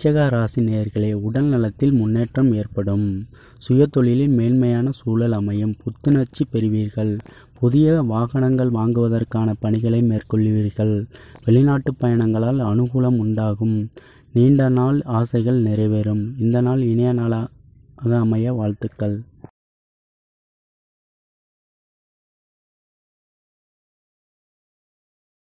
விருச்சக ராசி நேர்களே உடல் நலத்தில் முன்னேற்றம் ஏற்படும் சுய தொழிலில் மேன்மையான சூழல் அமையும் புத்துணர்ச்சி பெறுவீர்கள் புதிய வாகனங்கள் வாங்குவதற்கான பணிகளை மேற்கொள்வீர்கள் வெளிநாட்டு பயணங்களால் அனுகூலம் உண்டாகும் நீண்ட நாள் ஆசைகள் நிறைவேறும் இந்த நாள் இணைய நாளாக அமைய வாழ்த்துக்கள்